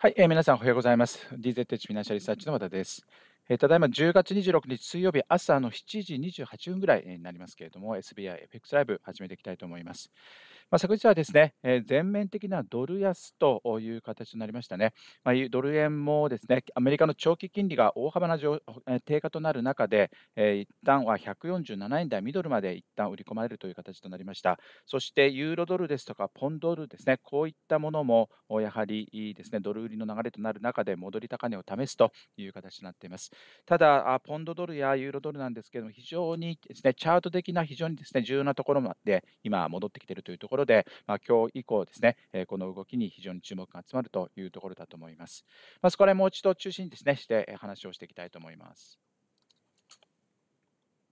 はい、えー、皆さんおはようございます。DZH フィナンシャリサーチの和田です。えー、ただいま10月26日水曜日朝の7時28分ぐらいになりますけれども、SBI FX ライブ始めていきたいと思います。ま昨日はですね、え全面的なドル安という形となりましたね。まドル円もですね、アメリカの長期金利が大幅な低下となる中で、え一旦は147円台ミドルまで一旦売り込まれるという形となりました。そしてユーロドルですとかポンドルですね、こういったものもやはりですね、ドル売りの流れとなる中で戻り高値を試すという形になっています。ただ、ポンドドルやユーロドルなんですけども、非常にですね、チャート的な非常にですね、重要なところまで今戻ってきているというところころで、まあ、今日以降ですね、えこの動きに非常に注目が集まるというところだと思います。まあ、これもう一度中心にですね、して話をしていきたいと思います。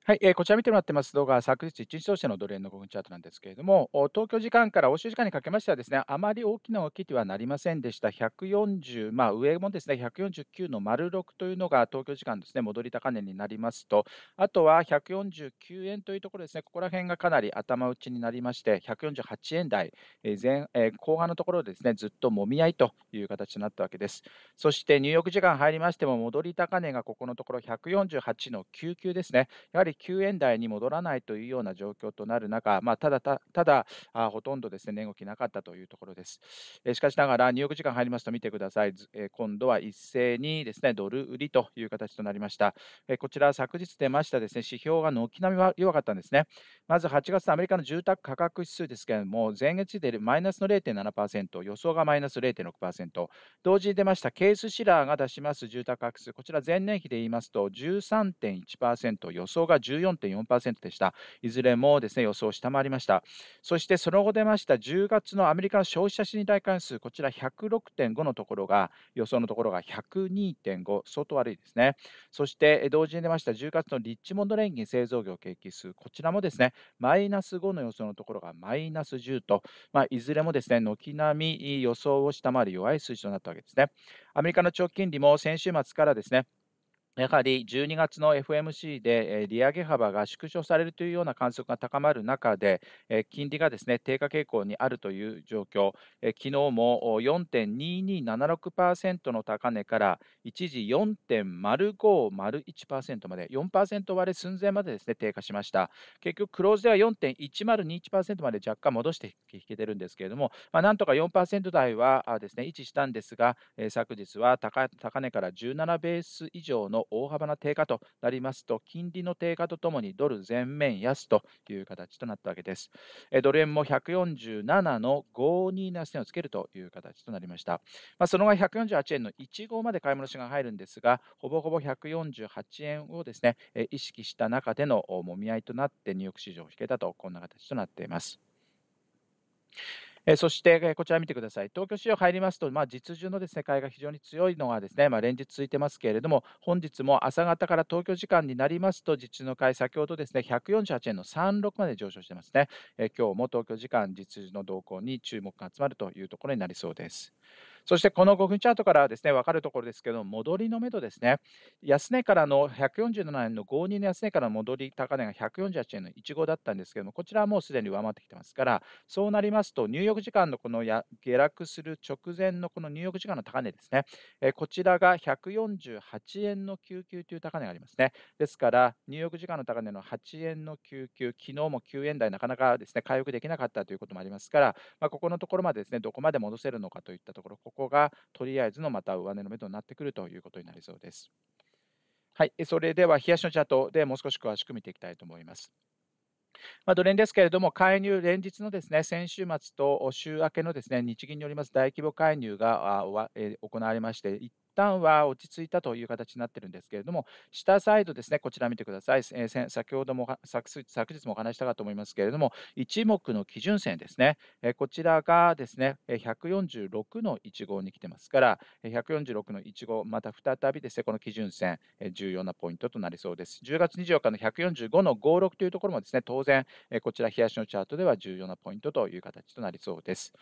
はい、えー、こちら見てもらってます動画は昨日1日通してのドル円の5分チャートなんですけれども、東京時間から欧州時間にかけましてはですね、あまり大きな動きではなりませんでした。140、まあ上もですね、149の丸6というのが東京時間ですね、戻り高値になりますと、あとは149円というところですね、ここら辺がかなり頭打ちになりまして、148円台、え前え後半のところですね、ずっともみ合いという形になったわけです。そして入浴時間入りましても、戻り高値がここのところ148の99ですね。やはり9円台に戻らないというような状況となる中、まあ、ただただあ、ほとんどですね値動きなかったというところです。えしかしながら、入浴時間入りますと見てください、え今度は一斉にですねドル売りという形となりました。えこちら、昨日出ましたですね指標が軒並みは弱かったんですね。まず8月のアメリカの住宅価格指数ですけれども、前月でマイナスの0.7%、予想がマイナス0.6%、同時に出ましたケースシラーが出します住宅価格指数、こちら前年比で言いますと13.1%、予想が14.4%でした。いずれもですね予想を下回りました。そしてその後出ました10月のアメリカの消費者信頼関数、こちら106.5のところが、予想のところが102.5、相当悪いですね。そして同時に出ました10月のリッチモンド連銀製造業景気数、こちらもですねマイナス5の予想のところがマイナス10と、まあ、いずれもですね軒並み予想を下回る弱い数字となったわけですね。アメリカの長期金利も先週末からですねやはり12月の FMC で利上げ幅が縮小されるというような観測が高まる中で、金利がですね低下傾向にあるという状況、昨日も4.2276%の高値から一時4.0501%まで、4%割れ寸前までですね低下しました。結局、クローズでは4.1021%まで若干戻して引けてるんですけれども、まあ、なんとか4%台はですね維持したんですが、昨日は高値から17ベース以上の大幅な低下となりますと、金利の低下とともにドル全面安という形となったわけです。ドル円も147の52な線をつけるという形となりました。まあ、その後148円の1号まで買い戻しが入るんですが、ほぼほぼ148円をですね、意識した中でのもみ合いとなって、ニューヨーク市場を引けたと、こんな形となっています。えそして、こちら見てください。東京市場入りますと、まあ、実需のです、ね、買いが非常に強いのがですね、まあ、連日続いてますけれども、本日も朝方から東京時間になりますと、実需の買い、先ほどですね、148円の36まで上昇してますね。え今日も東京時間、実需の動向に注目が集まるというところになりそうです。そしてこの5分チャートからですね分かるところですけど戻りの目処ですね安値からの147円の52の安値からの戻り高値が148円の15だったんですけどもこちらはもうすでに上回ってきてますからそうなりますと入浴時間のこのや下落する直前のこの入浴時間の高値ですね、えこちらが148円の99という高値がありますねですから入浴時間の高値の8円の99昨日も9円台なかなかですね回復できなかったということもありますから、まあ、ここのところまでですねどこまで戻せるのかといったところここがとりあえずのまた上値の目となってくるということになりそうです。はい、それでは、冷やしのチャートでもう少し詳しく見ていきたいと思います。まあ、ドレンですけれども、介入連日のですね先週末と週明けのですね日銀によります大規模介入が行われまして、旦は落ち着いたという形になってるんですけれども、下サイドですね、こちら見てください。えー、先ほども昨昨日もお話したかと思いますけれども、一目の基準線ですね、えー、こちらがですね、146の1号に来てますから、146の1号、また再びですね、この基準線、えー、重要なポイントとなりそうです。10月24日の145の56というところもですね、当然、えー、こちら、冷やしのチャートでは重要なポイントという形となりそうです。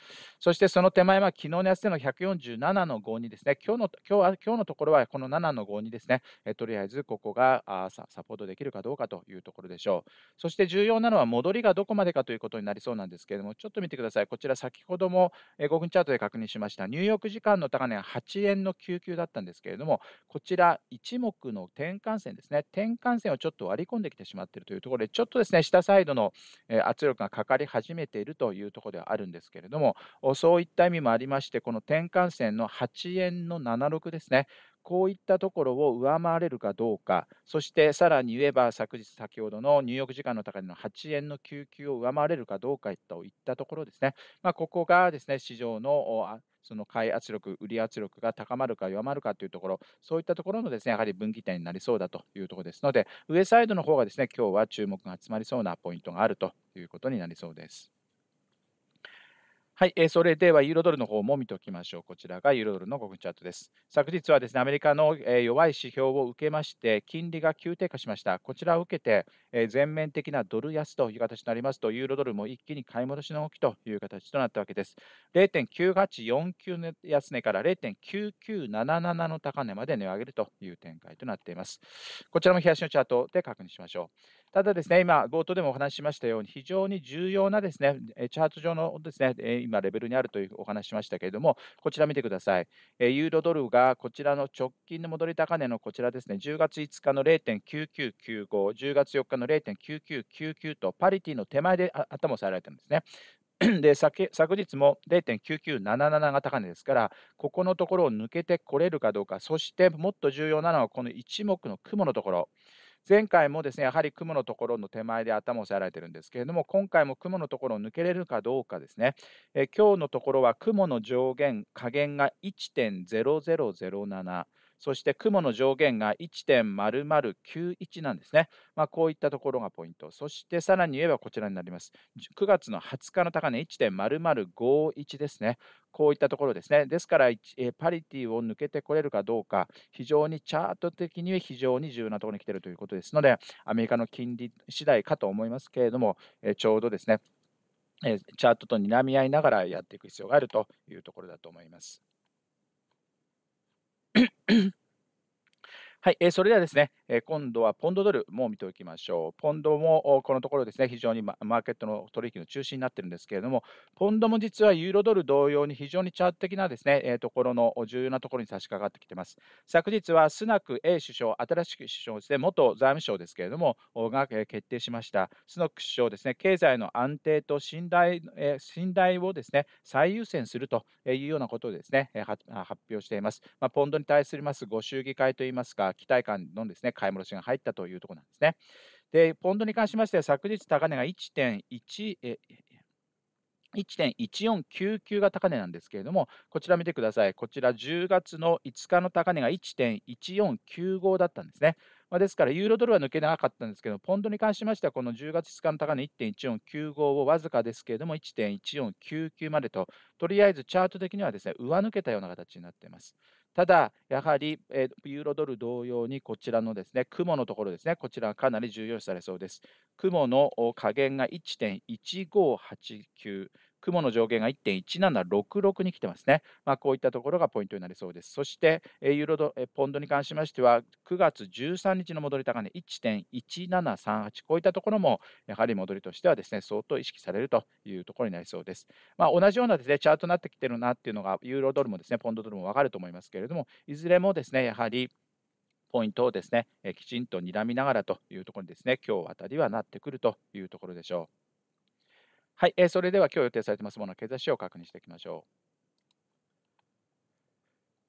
そしてその手前は、昨日の安値の147の5にですね、今日の今日はは今日のところはこの7の52ですね、えとりあえずここがあサポートできるかどうかというところでしょう。そして重要なのは戻りがどこまでかということになりそうなんですけれども、ちょっと見てください。こちら先ほども5分チャートで確認しました、ニューヨーク時間の高値は8円の99だったんですけれども、こちら一目の転換線ですね、転換線をちょっと割り込んできてしまっているというところで、ちょっとですね、下サイドの圧力がかかり始めているというところではあるんですけれども、そういった意味もありまして、この転換線の8円の76ですねこういったところを上回れるかどうか、そしてさらに言えば、昨日、先ほどの入浴時間の高値の8円の救急を上回れるかどうかといったところですね、まあ、ここがですね市場のその買い圧力、売り圧力が高まるか弱まるかというところ、そういったところのですねやはり分岐点になりそうだというところですので、上サイドの方がですね今日は注目が集まりそうなポイントがあるということになりそうです。はい、えー、それではユーロドルの方も見ておきましょう。こちらがユーロドルの5分チャートです。昨日はですね、アメリカの、えー、弱い指標を受けまして、金利が急低下しました。こちらを受けて、えー、全面的なドル安という形になりますと、ユーロドルも一気に買い戻しの動きという形となったわけです。0.9849の安値から0.9977の高値まで値を上げるという展開となっています。こちらも冷やしのチャートで確認しましょう。ただですね、今、冒頭でもお話ししましたように、非常に重要なですね、チャート上のですね、今、レベルにあるというお話しましたけれども、こちら見てください。ユーロドルがこちらの直近の戻り高値のこちらですね、10月5日の0.9995、10月4日の0.9999と、パリティの手前で頭を押さえられてるんですね。で昨日も0.9977が高値ですから、ここのところを抜けてこれるかどうか、そしてもっと重要なのは、この一目の雲のところ、前回もですねやはり雲のところの手前で頭を押さえられてるんですけれども今回も雲のところを抜けれるかどうかですね、え今日のところは雲の上限下限が1.0007そして雲の上限が1.0091なんですね。まあ、こういったところがポイント。そしてさらに言えばこちらになります。9月の20日の高値1.0051ですね。こういったところですね。ですから、パリティを抜けてこれるかどうか、非常にチャート的には非常に重要なところに来ているということですので、アメリカの金利次第かと思いますけれども、ちょうどですね、チャートと睨み合いながらやっていく必要があるというところだと思います。はい、えー、それではですね、え今度はポンドドルも見ておきましょう。ポンドもこのところですね、非常にマーケットの取引の中心になってるんですけれども、ポンドも実はユーロドル同様に非常にチャート的なですね、えところの重要なところに差し掛かってきてます。昨日はスナク A 首相、新しく首相ですね、元財務省ですけれども、が決定しました。スナク首相ですね、経済の安定と信頼,、え信頼をですね、最優先するというようなことをですね、発表しています。まあ、ポンドに対するますご祝儀会といいますか、期待感のですね、買い戻しが入ったというところなんですね。で、ポンドに関しましては、昨日高値が1.1え、1.1499が高値なんですけれども、こちら見てください。こちら10月の5日の高値が1.1495だったんですね。まあ、ですから、ユーロドルは抜けなかったんですけど、ポンドに関しましては、この10月5日の高値1.1495をわずかですけれども、1.1499までと、とりあえずチャート的にはですね、上抜けたような形になっています。ただ、やはり、えユーロドル同様にこちらのですね雲のところですね、こちらかなり重要視されそうです。雲の下限が1.1589雲の上限が1.1766に来てますね。まあ、こういったところがポイントになりそうです。そして、ユーロドえポンドに関しましては、9月13日の戻り高値1.1738、こういったところも、やはり戻りとしてはですね、相当意識されるというところになりそうです。まあ、同じようなですね、チャートになってきてるなっていうのが、ユーロドルもですね、ポンドドルもわかると思いますけれども、いずれもですね、やはり、ポイントをですね、きちんと睨みながらというところにですね、今日あたりはなってくるというところでしょう。はい、えー、それでは今日予定されていますものの経済指標を確認していきましょう。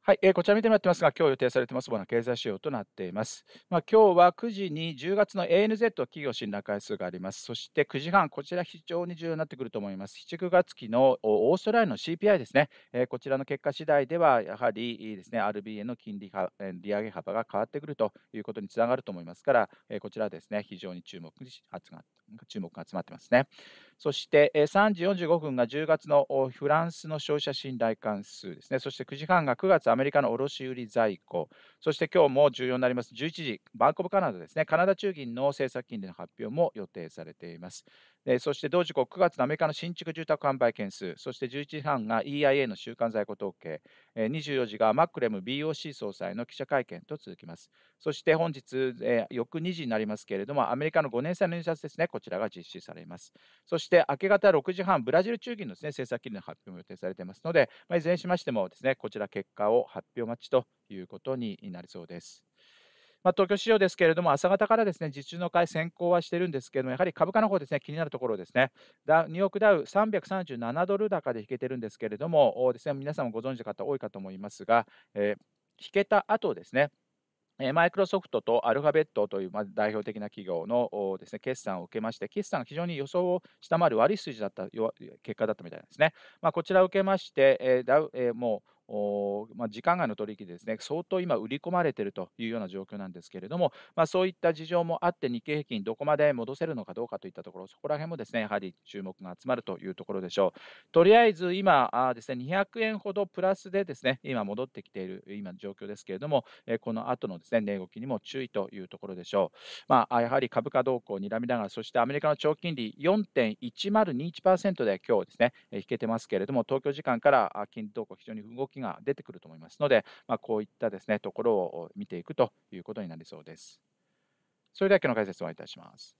はい、えー、こちら見てもらってますが、今日予定されてますもの経済指標となっています。まあ、今日は9時に10月の ANZ 企業信頼回数があります。そして9時半、こちら非常に重要になってくると思います。7、9月期のオーストラリアの CPI ですね、えー、こちらの結果次第では、やはりですね、RBA の金利利上げ幅が変わってくるということにつながると思いますから、えー、こちらですね、非常に注目注目が集まってますね。そして3時45分が10月のフランスの消費者信頼関数ですね、そして9時半が9月アメリカの卸売在庫、そして今日も重要になります11時、バンコブカナダですね、カナダ中銀の政策金利の発表も予定されています。えそして同時刻9月のアメリカの新築住宅販売件数、そして11時半が EIA の週間在庫統計、え24時がマックレム BOC 総裁の記者会見と続きます。そして本日、え翌2時になりますけれども、アメリカの5年債の入札ですね、こちらが実施されます。そして明け方6時半、ブラジル中銀のです、ね、政策金利の発表も予定されていますので、まあ、いずれにしましてもですね、こちら結果を発表待ちということになりそうです。まあ、東京市場ですけれども、朝方からですね受注の買い先行はしてるんですけれども、やはり株価の方ですね気になるところですね、ダニューヨークダウ337ドル高で引けてるんですけれども、ですね皆さんもご存知の方、多いかと思いますが、えー、引けた後ですね、マイクロソフトとアルファベットという代表的な企業のです、ね、決算を受けまして、決算が非常に予想を下回る悪い数字だった結果だったみたいなんですね。まあ、こちらを受けまして、えー、もうおまあ、時間外の取引ですね、相当今、売り込まれているというような状況なんですけれども、まあ、そういった事情もあって、日経平均、どこまで戻せるのかどうかといったところ、そこら辺もですねやはり注目が集まるというところでしょう。とりあえず今あです、ね、200円ほどプラスでですね今、戻ってきている今の状況ですけれども、えこの後のですね値動きにも注意というところでしょう。まあ、やはり株価動向をらみながら、そしてアメリカの長金利4.1021%で今日ですね、引けてますけれども、東京時間から金利動向、非常に動ききが出てくると思いますので、まあ、こういったですねところを見ていくということになりそうです。それでは今日の解説を終わりいたします。